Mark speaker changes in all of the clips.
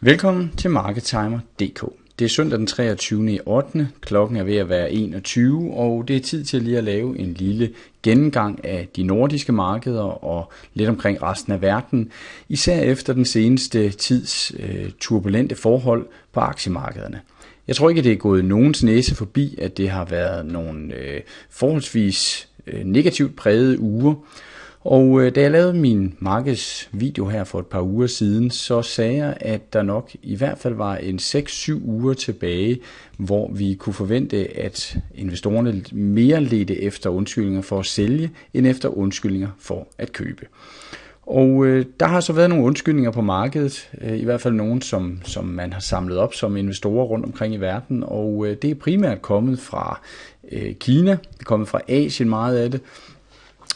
Speaker 1: Velkommen til MarketTimer.dk. Det er søndag den 23. i 8. Klokken er ved at være 21, og det er tid til lige at lave en lille gennemgang af de nordiske markeder og lidt omkring resten af verden, især efter den seneste tids øh, turbulente forhold på aktiemarkederne. Jeg tror ikke, det er gået nogens næse forbi, at det har været nogle øh, forholdsvis øh, negativt prægede uger, og øh, da jeg lavede min markedsvideo her for et par uger siden, så sagde jeg, at der nok i hvert fald var en 6-7 uger tilbage, hvor vi kunne forvente, at investorerne mere ledte efter undskyldninger for at sælge, end efter undskyldninger for at købe. Og øh, der har så været nogle undskyldninger på markedet, øh, i hvert fald nogen, som, som man har samlet op som investorer rundt omkring i verden, og øh, det er primært kommet fra øh, Kina, det er kommet fra Asien meget af det,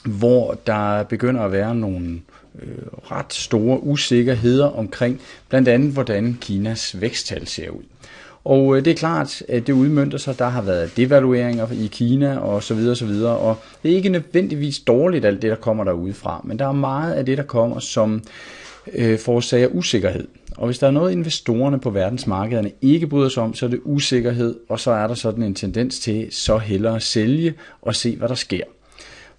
Speaker 1: hvor der begynder at være nogle øh, ret store usikkerheder omkring blandt andet, hvordan Kinas væksttal ser ud. Og øh, det er klart, at det udmyndter sig, der har været devalueringer i Kina og så videre og så videre, og det er ikke nødvendigvis dårligt alt det, der kommer derudefra, men der er meget af det, der kommer, som øh, forårsager usikkerhed. Og hvis der er noget, investorerne på verdensmarkederne ikke bryder sig om, så er det usikkerhed, og så er der sådan en tendens til så hellere at sælge og se, hvad der sker.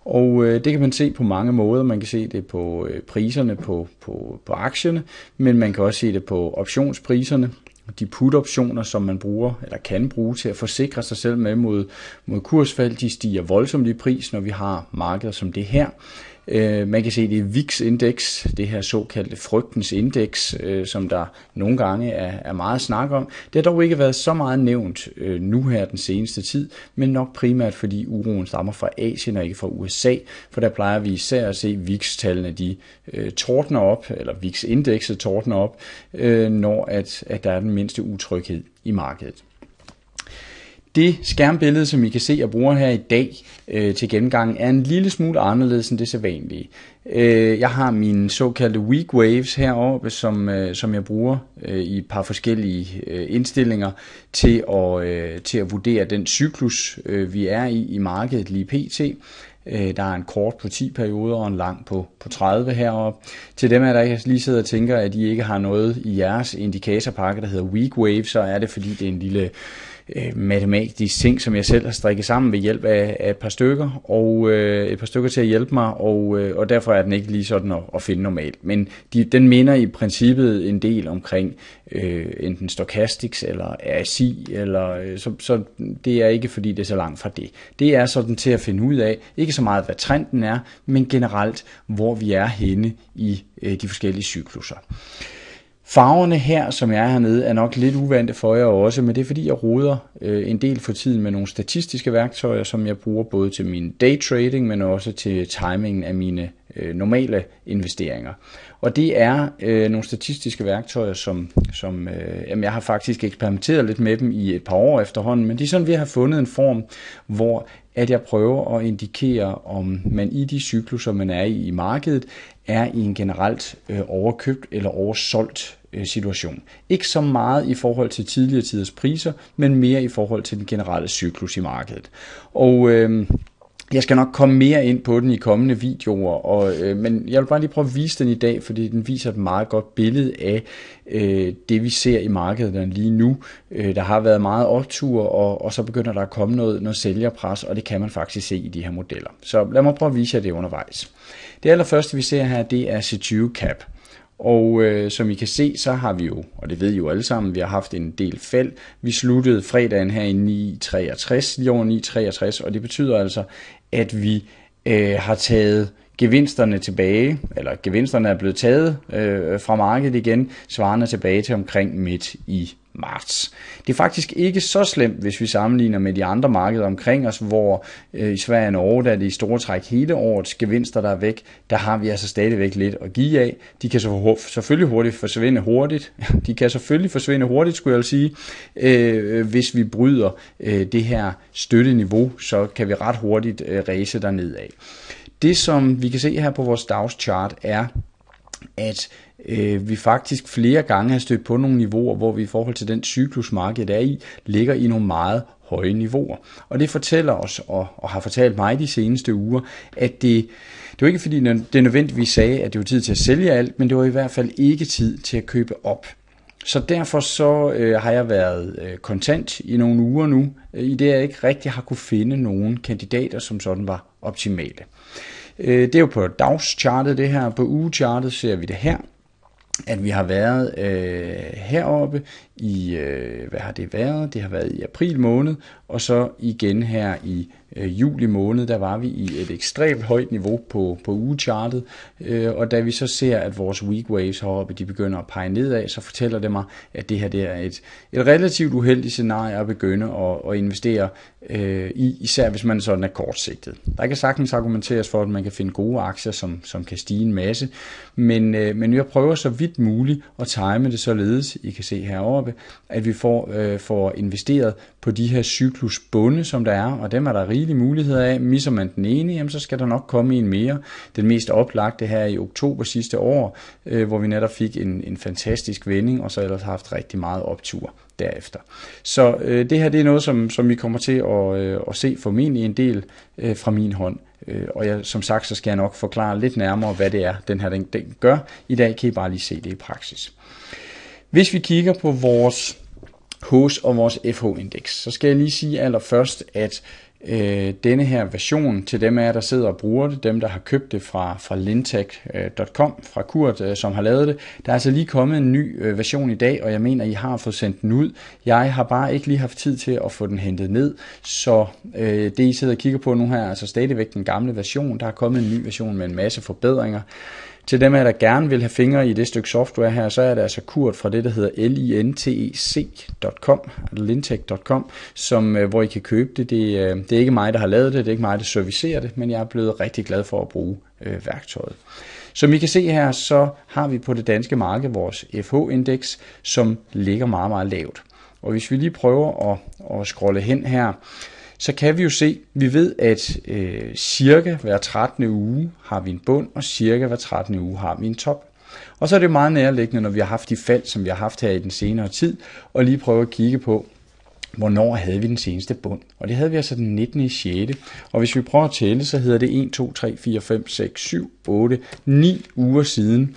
Speaker 1: Og øh, det kan man se på mange måder. Man kan se det på øh, priserne på, på, på aktierne, men man kan også se det på optionspriserne, de put-optioner, som man bruger eller kan bruge til at forsikre sig selv med mod, mod kursfald, de stiger voldsomt i pris, når vi har markeder som det her. Øh, man kan se det VIX-indeks, det her såkaldte frygtens indeks, øh, som der nogle gange er, er meget snak om. Det har dog ikke været så meget nævnt øh, nu her den seneste tid, men nok primært fordi uroen stammer fra Asien og ikke fra USA, for der plejer vi især at se VIX-tallene, de øh, tordner op, eller VIX-indekset tordner op, øh, når at, at der er den mindste utryghed i markedet. Det skærmbillede, som I kan se, jeg bruger her i dag øh, til gennemgangen, er en lille smule anderledes end det sædvanlige. Øh, jeg har mine såkaldte weak waves heroppe, som, øh, som jeg bruger øh, i et par forskellige øh, indstillinger til at, øh, til at vurdere den cyklus, øh, vi er i i markedet lige pt. Øh, der er en kort på 10 perioder og en lang på, på 30 heroppe. Til dem af der ikke lige sidder og tænker, at I ikke har noget i jeres indikatorpakke, der hedder weak wave, så er det fordi, det er en lille øh, matematiske ting, som jeg selv har strikket sammen ved hjælp af, af et par stykker, og øh, et par stykker til at hjælpe mig, og, øh, og derfor er den ikke lige sådan at, at finde normalt. Men de, den minder i princippet en del omkring øh, enten stokastiks eller RSI, eller, øh, så, så det er ikke fordi, det er så langt fra det. Det er sådan til at finde ud af, ikke så meget hvad trenden er, men generelt, hvor vi er henne i øh, de forskellige cykluser. Øh, Farverne her, som jeg er hernede, er nok lidt uvante for jer også, men det er fordi, jeg roder øh, en del for tiden med nogle statistiske værktøjer, som jeg bruger både til min day trading, men også til timingen af mine øh, normale investeringer. Og det er øh, nogle statistiske værktøjer, som, som øh, jamen jeg har faktisk eksperimenteret lidt med dem i et par år efterhånden, men det er sådan vi har fundet en form, hvor at jeg prøver at indikere, om man i de cykluser, man er i i markedet, er i en generelt øh, overkøbt eller oversolgt Øh, situation. Ikke så meget i forhold til tidligere tiders priser, men mere i forhold til den generelle cyklus i markedet. Og øh, jeg skal nok komme mere ind på den i kommende videoer, og, øh, men jeg vil bare lige prøve at vise den i dag, fordi den viser et meget godt billede af øh, det, vi ser i markedet lige nu. Øh, der har været meget optur, og, og så begynder der at komme noget, noget sælgerpres, og det kan man faktisk se i de her modeller. Så lad mig prøve at vise jer det undervejs. Det allerførste, vi ser her, det er C20 Cap. Og øh, som I kan se, så har vi jo, og det ved I jo alle sammen, vi har haft en del fald. Vi sluttede fredagen her i 9.63, lige over 9.63, og det betyder altså, at vi øh, har taget gevinsterne tilbage, eller gevinsterne er blevet taget øh, fra markedet igen, svarende tilbage til omkring midt i marts. Det er faktisk ikke så slemt, hvis vi sammenligner med de andre markeder omkring os, hvor øh, i Sverige og Norge, der er det i store træk hele årets gevinster, der er væk, der har vi altså stadigvæk lidt at give af. De kan så, selvfølgelig hurtigt forsvinde hurtigt. De kan selvfølgelig forsvinde hurtigt, skulle jeg sige. Øh, hvis vi bryder øh, det her støtteniveau, så kan vi ret hurtigt øh, ræse dernedad. af det som vi kan se her på vores DAX chart er, at øh, vi faktisk flere gange har stødt på nogle niveauer, hvor vi i forhold til den cyklus, markedet er i, ligger i nogle meget høje niveauer. Og det fortæller os, og, og har fortalt mig de seneste uger, at det, det var ikke fordi, det nødvendigvis sagde, at det var tid til at sælge alt, men det var i hvert fald ikke tid til at købe op. Så derfor så øh, har jeg været øh, kontant i nogle uger nu, øh, i det jeg ikke rigtig har kunne finde nogen kandidater, som sådan var optimale. Øh, det er jo på dagschartet det her, på ugechartet ser vi det her, at vi har været øh, heroppe i, øh, hvad har det været? Det har været i april måned, og så igen her i øh, juli måned, der var vi i et ekstremt højt niveau på, på ugechartet, øh, og da vi så ser, at vores weak waves heroppe, de begynder at pege nedad, så fortæller det mig, at det her det er et, et relativt uheldigt scenarie at begynde at, at investere øh, i, især hvis man sådan er kortsigtet. Der kan sagtens argumenteres for, at man kan finde gode aktier, som, som kan stige en masse, men, øh, men jeg prøver så vidt muligt at time det således, I kan se heroppe, Rigshoppe, at vi får, øh, får investeret på de her cyklusbunde, som der er, og dem er der rigelige muligheder af. Misser man den ene, jamen, så skal der nok komme en mere. Den mest oplagte her i oktober sidste år, øh, hvor vi netop fik en, en fantastisk vending, og så ellers har haft rigtig meget optur derefter. Så øh, det her det er noget, som, som vi kommer til at, øh, at se formentlig en del øh, fra min hånd. Øh, og jeg, som sagt, så skal jeg nok forklare lidt nærmere, hvad det er, den her den, den gør. I dag kan I bare lige se det i praksis. Hvis vi kigger på vores HOS og vores FH-indeks, så skal jeg lige sige allerførst, at øh, denne her version til dem af jer, der sidder og bruger det, dem der har købt det fra, fra lintech.com, fra Kurt, øh, som har lavet det. Der er altså lige kommet en ny øh, version i dag, og jeg mener, I har fået sendt den ud. Jeg har bare ikke lige haft tid til at få den hentet ned, så øh, det I sidder og kigger på nu her er altså stadigvæk den gamle version. Der er kommet en ny version med en masse forbedringer. Til dem af der gerne vil have fingre i det stykke software her, så er det altså Kurt fra det, der hedder lintec.com, lintec.com, som, øh, hvor I kan købe det. det. Øh, det er ikke mig, der har lavet det, det er ikke mig, der servicerer det, men jeg er blevet rigtig glad for at bruge øh, værktøjet. Som I kan se her, så har vi på det danske marked vores FH-indeks, som ligger meget, meget lavt. Og hvis vi lige prøver at, at scrolle hen her, så kan vi jo se, vi ved, at øh, cirka hver 13. uge har vi en bund, og cirka hver 13. uge har vi en top. Og så er det meget nærliggende, når vi har haft de fald, som vi har haft her i den senere tid, og lige prøve at kigge på, hvornår havde vi den seneste bund. Og det havde vi altså den 19. 6. Og hvis vi prøver at tælle, så hedder det 1, 2, 3, 4, 5, 6, 7, 8, 9 uger siden,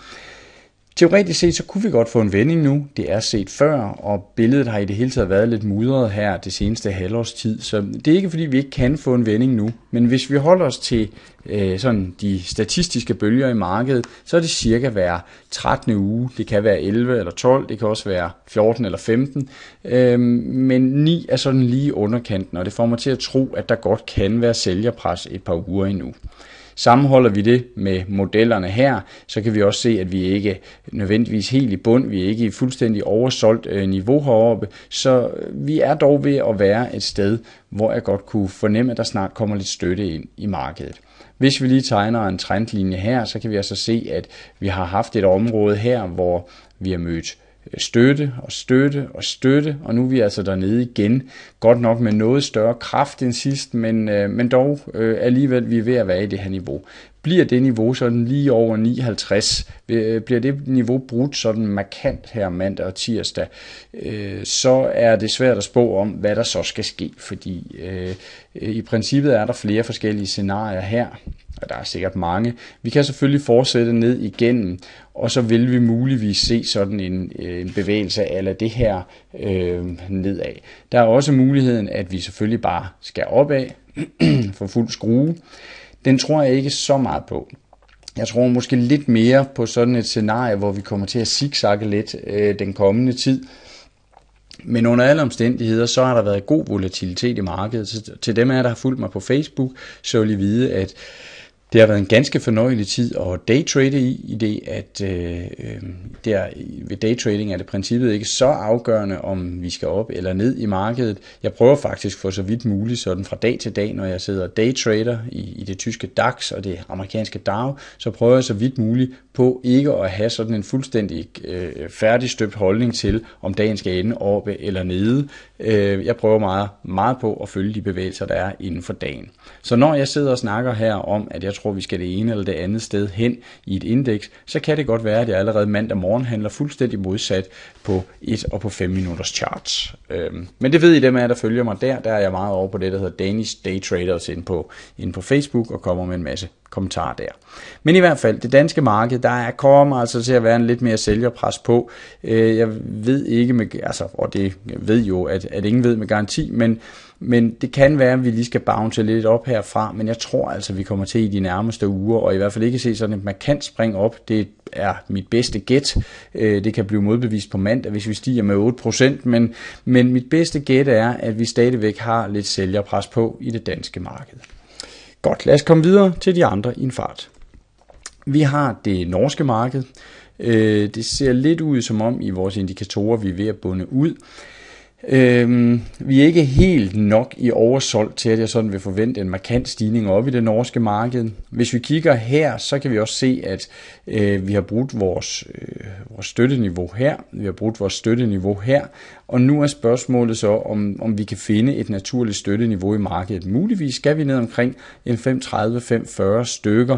Speaker 1: Teoretisk set, så kunne vi godt få en vending nu. Det er set før, og billedet har i det hele taget været lidt mudret her det seneste halvårs tid. Så det er ikke fordi, vi ikke kan få en vending nu. Men hvis vi holder os til øh, sådan de statistiske bølger i markedet, så er det cirka hver 13. uge. Det kan være 11 eller 12, det kan også være 14 eller 15. Øh, men 9 er sådan lige underkanten, og det får mig til at tro, at der godt kan være sælgerpres et par uger endnu. Sammenholder vi det med modellerne her, så kan vi også se, at vi ikke nødvendigvis helt i bund, vi er ikke i fuldstændig oversolgt øh, niveau heroppe, så øh, vi er dog ved at være et sted, hvor jeg godt kunne fornemme, at der snart kommer lidt støtte ind i markedet. Hvis vi lige tegner en trendlinje her, så kan vi altså se, at vi har haft et område her, hvor vi har mødt støtte og støtte og støtte, og nu er vi altså dernede igen. Godt nok med noget større kraft end sidst, men, øh, men dog øh, alligevel, vi er ved at være i det her niveau. Bliver det niveau sådan lige over 59, øh, bliver det niveau brudt sådan markant her mandag og tirsdag, øh, så er det svært at spå om, hvad der så skal ske, fordi øh, i princippet er der flere forskellige scenarier her, og der er sikkert mange. Vi kan selvfølgelig fortsætte ned igennem, og så vil vi muligvis se sådan en, en bevægelse af det her øh, nedad. Der er også muligheden, at vi selvfølgelig bare skal opad for fuld skrue den tror jeg ikke så meget på. Jeg tror måske lidt mere på sådan et scenarie, hvor vi kommer til at zigzagge lidt øh, den kommende tid. Men under alle omstændigheder, så har der været god volatilitet i markedet. Så til dem af jer, der har fulgt mig på Facebook, så vil I vide, at det har været en ganske fornøjelig tid at daytrade i, i det at øh, øh, der ved daytrading er det princippet ikke så afgørende, om vi skal op eller ned i markedet. Jeg prøver faktisk for så vidt muligt sådan fra dag til dag, når jeg sidder daytrader i, i det tyske DAX og det amerikanske DAO, så prøver jeg så vidt muligt på ikke at have sådan en fuldstændig øh, færdigstøbt holdning til, om dagen skal ende op eller nede. Øh, jeg prøver meget, meget på at følge de bevægelser, der er inden for dagen. Så når jeg sidder og snakker her om, at jeg tror, vi skal det ene eller det andet sted hen i et indeks, så kan det godt være, at jeg allerede mandag morgen handler fuldstændig modsat på et og på 5 minutters charts. Øhm, men det ved I dem af der følger mig der. Der er jeg meget over på det, der hedder Danish Day Traders inde på, inde på Facebook og kommer med en masse kommentar der. Men i hvert fald, det danske marked, der er kommer altså til at være en lidt mere sælgerpres på. Øh, jeg ved ikke med, altså, og det ved jo, at, at ingen ved med garanti, men, men det kan være, at vi lige skal bounce lidt op herfra, men jeg tror altså, at vi kommer til i de nærmeste uger, og i hvert fald ikke se sådan man markant spring op. Det er mit bedste gæt. Øh, det kan blive modbevist på mandag, hvis vi stiger med 8%, men, men mit bedste gæt er, at vi stadigvæk har lidt sælgerpres på i det danske marked. Godt, lad os komme videre til de andre i en fart. Vi har det norske marked. Øh, det ser lidt ud som om i vores indikatorer, vi er ved at bunde ud. Øhm, vi er ikke helt nok i oversolgt til, at jeg sådan vil forvente en markant stigning op i det norske marked. Hvis vi kigger her, så kan vi også se, at øh, vi har brugt vores, øh, vores støtteniveau her, vi har brugt vores støtteniveau her, og nu er spørgsmålet så, om, om vi kan finde et naturligt støtteniveau i markedet. Muligvis skal vi ned omkring en 530-540 stykker.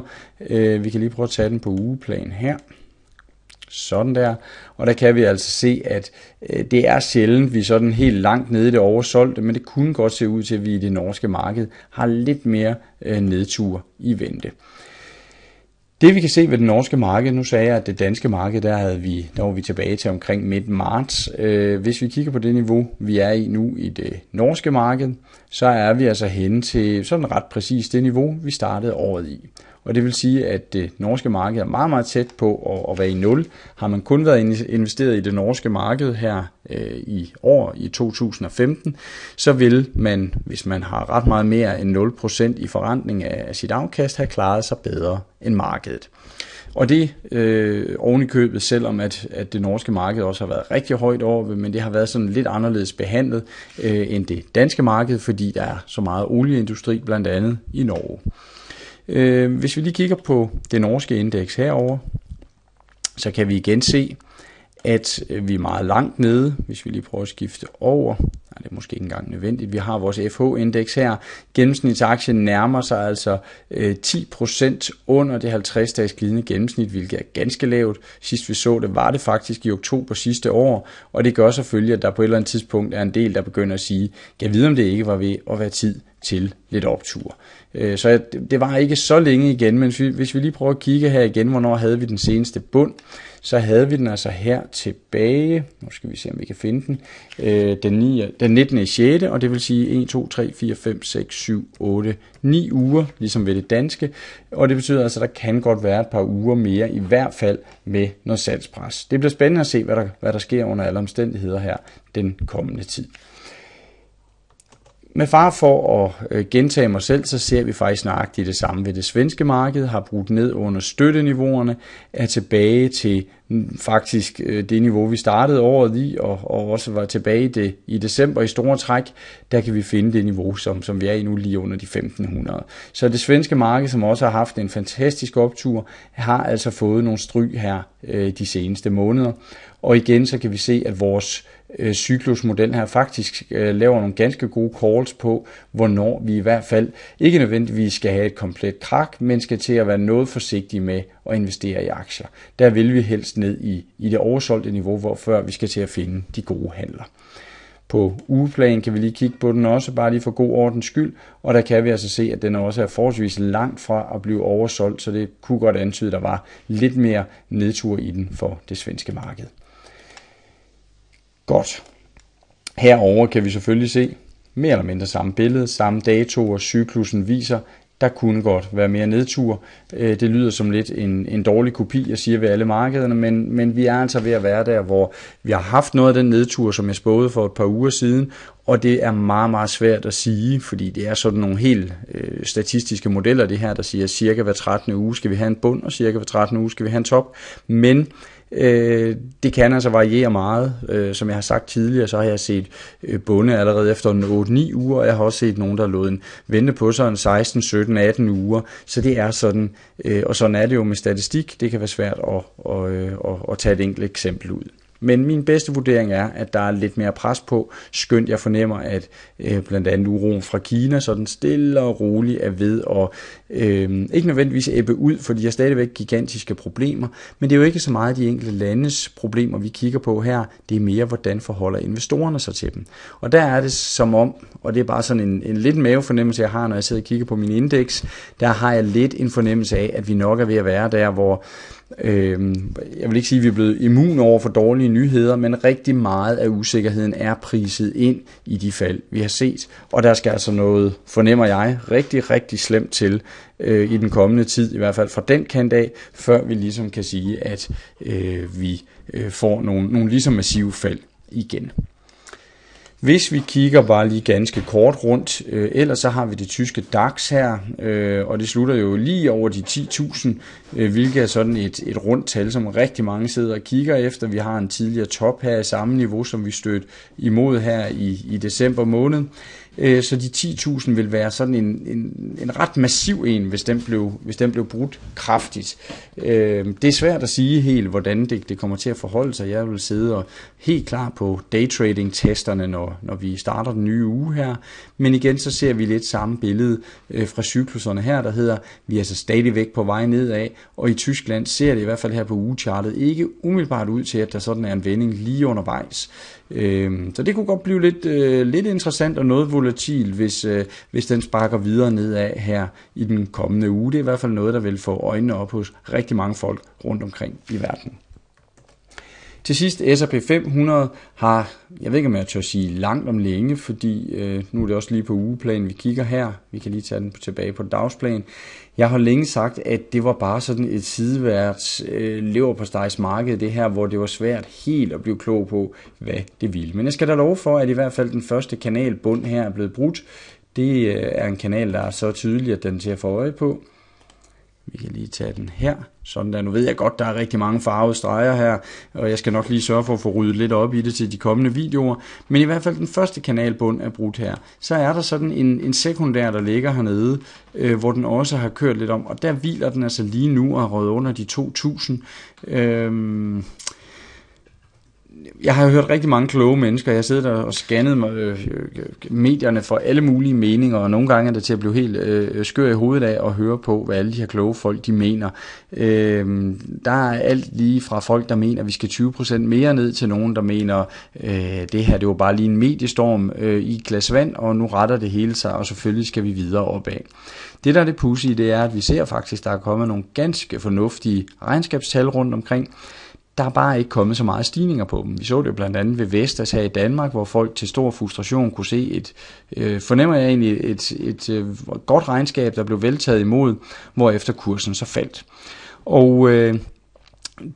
Speaker 1: Øh, vi kan lige prøve at tage den på ugeplan her. Sådan der. Og der kan vi altså se, at øh, det er sjældent, vi sådan helt langt nede i det oversolgte, men det kunne godt se ud til, at vi i det norske marked har lidt mere øh, nedtur i vente. Det vi kan se ved det norske marked, nu sagde jeg, at det danske marked, der, havde vi, der var vi tilbage til omkring midt marts. Øh, hvis vi kigger på det niveau, vi er i nu i det norske marked, så er vi altså henne til sådan ret præcis det niveau, vi startede året i og det vil sige, at det norske marked er meget, meget tæt på at, at være i nul. Har man kun været investeret i det norske marked her øh, i år, i 2015, så vil man, hvis man har ret meget mere end 0% i forrentning af sit afkast, have klaret sig bedre end markedet. Og det øh, oven i købet, selvom at, at det norske marked også har været rigtig højt over, men det har været sådan lidt anderledes behandlet øh, end det danske marked, fordi der er så meget olieindustri blandt andet i Norge. Øh, hvis vi lige kigger på det norske indeks herover, så kan vi igen se, at øh, vi er meget langt nede, hvis vi lige prøver at skifte over. Nej, det er måske ikke engang nødvendigt. Vi har vores FH-indeks her. Gennemsnitsaktien nærmer sig altså 10% øh, under det 50-dages glidende gennemsnit, hvilket er ganske lavt. Sidst vi så det, var det faktisk i oktober sidste år, og det gør selvfølgelig, at der på et eller andet tidspunkt er en del, der begynder at sige, kan vide om det ikke var ved at være tid til lidt optur. Øh, så det var ikke så længe igen, men hvis vi lige prøver at kigge her igen, hvornår havde vi den seneste bund, så havde vi den altså her tilbage, nu skal vi se om vi kan finde den, øh, den, 9, den 19. 6. og det vil sige 1, 2, 3, 4, 5, 6, 7, 8, 9 uger, ligesom ved det danske, og det betyder altså, at der kan godt være et par uger mere, i hvert fald med noget salgspres. Det bliver spændende at se, hvad der, hvad der sker under alle omstændigheder her den kommende tid. Med far for at øh, gentage mig selv, så ser vi faktisk nøjagtigt det samme ved det svenske marked, har brugt ned under støtteniveauerne, er tilbage til mm, faktisk øh, det niveau, vi startede året i, og, og også var tilbage i, det, i december i store træk, der kan vi finde det niveau, som, som vi er i nu lige under de 1500. Så det svenske marked, som også har haft en fantastisk optur, har altså fået nogle stryg her øh, de seneste måneder. Og igen, så kan vi se, at vores Øh, cyklusmodel her faktisk øh, laver nogle ganske gode calls på, hvornår vi i hvert fald ikke nødvendigvis skal have et komplet krak, men skal til at være noget forsigtige med at investere i aktier. Der vil vi helst ned i, i det oversolgte niveau, hvor før vi skal til at finde de gode handler. På ugeplan kan vi lige kigge på den også, bare lige for god ordens skyld, og der kan vi altså se, at den også er forholdsvis langt fra at blive oversolgt, så det kunne godt antyde, at der var lidt mere nedtur i den for det svenske marked. Godt. Herover kan vi selvfølgelig se mere eller mindre samme billede, samme dato, og cyklusen viser, der kunne godt være mere nedtur. Øh, det lyder som lidt en, en dårlig kopi, jeg siger ved alle markederne, men, men vi er altså ved at være der, hvor vi har haft noget af den nedtur, som jeg spåede for et par uger siden, og det er meget, meget svært at sige, fordi det er sådan nogle helt øh, statistiske modeller, det her, der siger, at cirka hver 13. uge skal vi have en bund, og cirka hver 13. uge skal vi have en top, men Øh, det kan altså variere meget. Øh, som jeg har sagt tidligere, så har jeg set øh, bunde allerede efter 8-9 uger, og jeg har også set nogen, der lod en vente på sig en 16, 17, 18 uger. Så det er sådan, og sådan er det jo med statistik. Det kan være svært at, at, at, at tage et enkelt eksempel ud. Men min bedste vurdering er, at der er lidt mere pres på, skønt jeg fornemmer, at øh, blandt andet uroen fra Kina sådan stille og roligt er ved at øh, ikke nødvendigvis æbbe ud, for de har stadigvæk gigantiske problemer, men det er jo ikke så meget de enkelte landes problemer, vi kigger på her, det er mere, hvordan forholder investorerne sig til dem. Og der er det som om, og det er bare sådan en, en lidt mavefornemmelse, jeg har, når jeg sidder og kigger på min indeks, der har jeg lidt en fornemmelse af, at vi nok er ved at være der, hvor Øh, jeg vil ikke sige, at vi er blevet immun over for dårlige nyheder, men rigtig meget af usikkerheden er priset ind i de fald, vi har set. Og der skal altså noget, fornemmer jeg, rigtig, rigtig slemt til øh, i den kommende tid, i hvert fald fra den kant af, før vi ligesom kan sige, at øh, vi øh, får nogle, nogle ligesom massive fald igen. Hvis vi kigger bare lige ganske kort rundt, øh, ellers så har vi det tyske DAX her, øh, og det slutter jo lige over de 10.000, øh, hvilket er sådan et, et rundt tal, som rigtig mange sidder og kigger efter. Vi har en tidligere top her i samme niveau, som vi stødte imod her i, i december måned. Øh, så de 10.000 vil være sådan en, en, en ret massiv en, hvis den blev, hvis den blev brudt kraftigt. Øh, det er svært at sige helt, hvordan det, det kommer til at forholde sig. Jeg vil sidde og helt klar på daytrading-testerne, når, når vi starter den nye uge her. Men igen, så ser vi lidt samme billede øh, fra cykluserne her, der hedder, vi er altså stadigvæk på vej nedad, og i Tyskland ser det i hvert fald her på ugechartet ikke umiddelbart ud til, at der sådan er en vending lige undervejs. Øhm, så det kunne godt blive lidt, øh, lidt interessant og noget volatil, hvis, øh, hvis den sparker videre nedad her i den kommende uge. Det er i hvert fald noget, der vil få øjnene op hos rigtig mange folk rundt omkring i verden. Til sidst S&P 500 har, jeg ved ikke om jeg tør sige langt om længe, fordi øh, nu er det også lige på ugeplan, vi kigger her. Vi kan lige tage den tilbage på dagsplan. Jeg har længe sagt, at det var bare sådan et sideværts øh, lever på marked, det her, hvor det var svært helt at blive klog på, hvad det ville. Men jeg skal da love for, at i hvert fald den første kanalbund her er blevet brudt. Det øh, er en kanal, der er så tydelig, at den til at få øje på. Vi kan lige tage den her. Sådan der. Nu ved jeg godt, der er rigtig mange farvede streger her, og jeg skal nok lige sørge for at få ryddet lidt op i det til de kommende videoer. Men i hvert fald den første kanalbund er brudt her. Så er der sådan en, en sekundær, der ligger hernede, øh, hvor den også har kørt lidt om. Og der hviler den altså lige nu og har røget under de 2000. Øh, jeg har hørt rigtig mange kloge mennesker. Jeg sidder der og scannet mig, øh, øh, medierne for alle mulige meninger, og nogle gange er det til at blive helt øh, skør i hovedet af at høre på, hvad alle de her kloge folk de mener. Øh, der er alt lige fra folk, der mener, at vi skal 20% mere ned, til nogen, der mener, øh, det her det var bare lige en mediestorm øh, i et glas vand, og nu retter det hele sig, og selvfølgelig skal vi videre opad. Det, der er det pussy, det er, at vi ser faktisk, der er kommet nogle ganske fornuftige regnskabstal rundt omkring der er bare ikke kommet så meget stigninger på dem. Vi så det jo blandt andet ved Vestas her i Danmark, hvor folk til stor frustration kunne se et, øh, fornemmer jeg egentlig, et, et, et øh, godt regnskab, der blev veltaget imod, hvor efter kursen så faldt. Og øh,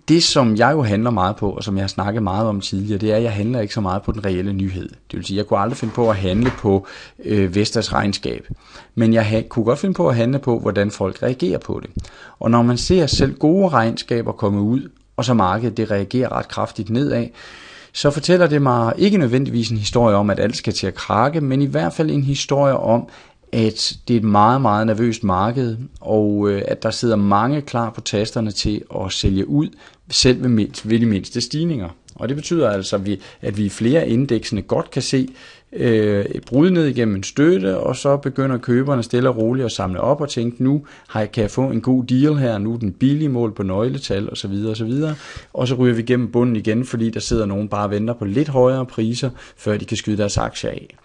Speaker 1: det, som jeg jo handler meget på, og som jeg har snakket meget om tidligere, det er, at jeg handler ikke så meget på den reelle nyhed. Det vil sige, jeg kunne aldrig finde på at handle på øh, Vestas regnskab. Men jeg ha- kunne godt finde på at handle på, hvordan folk reagerer på det. Og når man ser selv gode regnskaber komme ud, og så markedet det reagerer ret kraftigt nedad, så fortæller det mig ikke nødvendigvis en historie om, at alt skal til at krakke, men i hvert fald en historie om, at det er et meget, meget nervøst marked, og øh, at der sidder mange klar på tasterne til at sælge ud, selv ved, de mindste stigninger. Og det betyder altså, at vi, at vi i flere indeksene godt kan se, øh, brud ned igennem en støtte, og så begynder køberne stille og roligt at samle op og tænke, nu har jeg, kan jeg få en god deal her, nu er den billige mål på nøgletal osv. og, Og så ryger vi igennem bunden igen, fordi der sidder nogen bare og venter på lidt højere priser, før de kan skyde deres aktier af.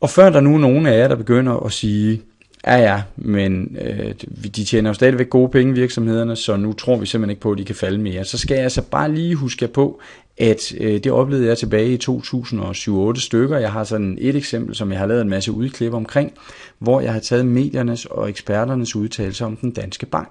Speaker 1: Og før der nu er nogen af jer, der begynder at sige, Ja, ja, men øh, de tjener jo stadigvæk gode penge, virksomhederne, så nu tror vi simpelthen ikke på, at de kan falde mere. Så skal jeg altså bare lige huske på, at øh, det oplevede jeg tilbage i 2007-2008 stykker. Jeg har sådan et eksempel, som jeg har lavet en masse udklip omkring, hvor jeg har taget mediernes og eksperternes udtalelser om den danske bank.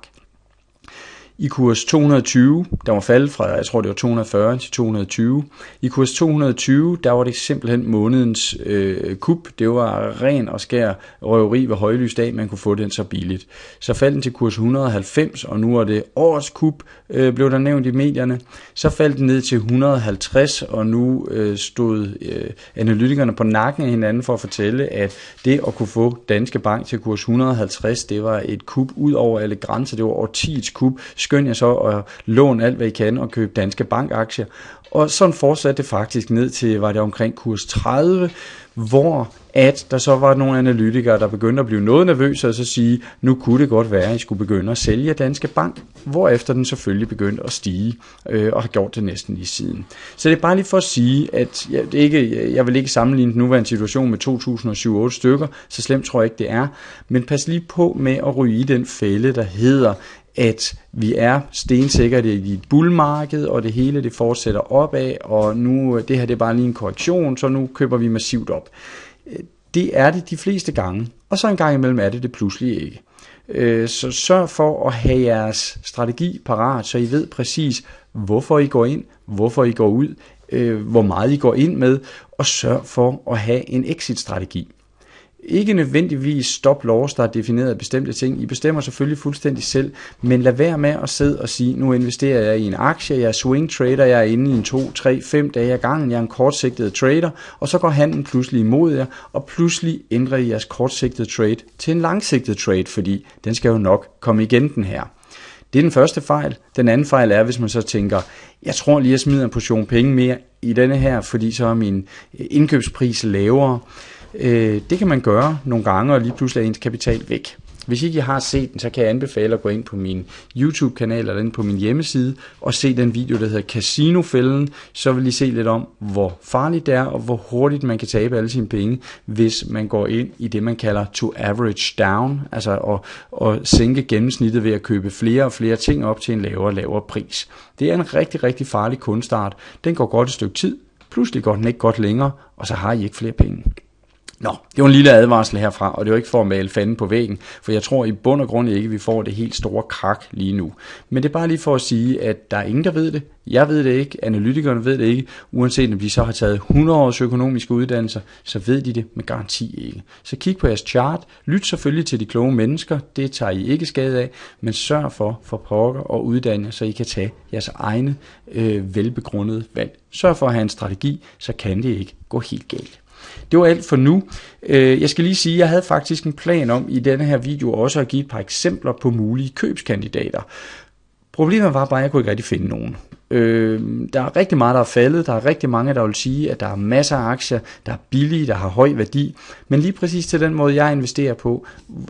Speaker 1: I kurs 220, der var faldet fra, jeg tror det var 240 til 220. I kurs 220, der var det simpelthen månedens øh, kup. Det var ren og skær røveri ved højlys dag, man kunne få den så billigt. Så faldt den til kurs 190, og nu er det årets kup, øh, blev der nævnt i medierne. Så faldt den ned til 150, og nu øh, stod øh, analytikerne på nakken af hinanden for at fortælle, at det at kunne få Danske Bank til kurs 150, det var et kup ud over alle grænser. Det var årtiets kup skynd jer så at låne alt, hvad I kan og købe danske bankaktier. Og sådan fortsatte det faktisk ned til, var det omkring kurs 30, hvor at der så var nogle analytikere, der begyndte at blive noget nervøse og så sige, nu kunne det godt være, at I skulle begynde at sælge Danske Bank, hvorefter den selvfølgelig begyndte at stige øh, og har gjort det næsten lige siden. Så det er bare lige for at sige, at jeg, det ikke, jeg vil ikke sammenligne den nuværende situation med 2007 stykker, så slemt tror jeg ikke, det er, men pas lige på med at ryge i den fælde, der hedder, at vi er stensikkert i et bullmarked, og det hele det fortsætter opad, og nu det her det er bare lige en korrektion, så nu køber vi massivt op. Det er det de fleste gange, og så en gang imellem er det det pludselig ikke. Øh, så sørg for at have jeres strategi parat, så I ved præcis, hvorfor I går ind, hvorfor I går ud, øh, hvor meget I går ind med, og sørg for at have en exit-strategi ikke nødvendigvis stop loss, der er defineret af bestemte ting. I bestemmer selvfølgelig fuldstændig selv, men lad være med at sidde og sige, nu investerer jeg i en aktie, jeg er swing trader, jeg er inde i en 2, 3, 5 dage ad gangen, jeg er en kortsigtet trader, og så går handlen pludselig imod jer, og pludselig ændrer I jeres kortsigtede trade til en langsigtet trade, fordi den skal jo nok komme igen den her. Det er den første fejl. Den anden fejl er, hvis man så tænker, jeg tror lige, jeg smider en portion penge mere i denne her, fordi så er min indkøbspris lavere. Øh, det kan man gøre nogle gange, og lige pludselig er ens kapital væk. Hvis ikke I har set den, så kan jeg anbefale at gå ind på min YouTube-kanal eller ind på min hjemmeside og se den video, der hedder Casinofælden. Så vil I se lidt om, hvor farligt det er og hvor hurtigt man kan tabe alle sine penge, hvis man går ind i det, man kalder to average down, altså at, at sænke gennemsnittet ved at købe flere og flere ting op til en lavere og lavere pris. Det er en rigtig, rigtig farlig kundstart. Den går godt et stykke tid, pludselig går den ikke godt længere, og så har I ikke flere penge. Nå, det var en lille advarsel herfra, og det var ikke for at male fanden på væggen, for jeg tror i bund og grund ikke, vi får det helt store krak lige nu. Men det er bare lige for at sige, at der er ingen, der ved det. Jeg ved det ikke, analytikerne ved det ikke, uanset om de så har taget 100 års økonomiske uddannelser, så ved de det med garanti ikke. Så kig på jeres chart, lyt selvfølgelig til de kloge mennesker, det tager I ikke skade af, men sørg for for pokker og uddanne, så I kan tage jeres egne øh, velbegrundede valg. Sørg for at have en strategi, så kan det ikke gå helt galt. Det var alt for nu. Øh, jeg skal lige sige, at jeg havde faktisk en plan om i denne her video også at give et par eksempler på mulige købskandidater. Problemet var bare, at jeg kunne ikke rigtig finde nogen. Øh, der er rigtig meget, der er faldet. Der er rigtig mange, der vil sige, at der er masser af aktier, der er billige, der har høj værdi. Men lige præcis til den måde, jeg investerer på,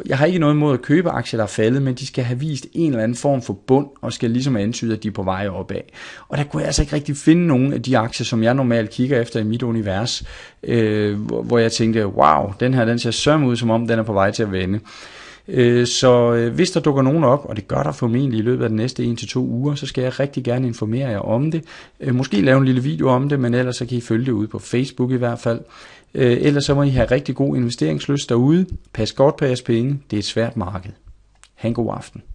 Speaker 1: jeg har ikke noget imod at købe aktier, der er faldet, men de skal have vist en eller anden form for bund, og skal ligesom antyde, at de er på vej opad. Og der kunne jeg altså ikke rigtig finde nogen af de aktier, som jeg normalt kigger efter i mit univers, øh, hvor jeg tænkte, wow, den her den ser sørm ud, som om den er på vej til at vende. Øh, så øh, hvis der dukker nogen op, og det gør der formentlig i løbet af de næste 1-2 uger, så skal jeg rigtig gerne informere jer om det. Øh, måske lave en lille video om det, men ellers så kan I følge det ude på Facebook i hvert fald. Ellers så må I have rigtig god investeringslyst derude. Pas godt på jeres penge. Det er et svært marked. Ha' en god aften.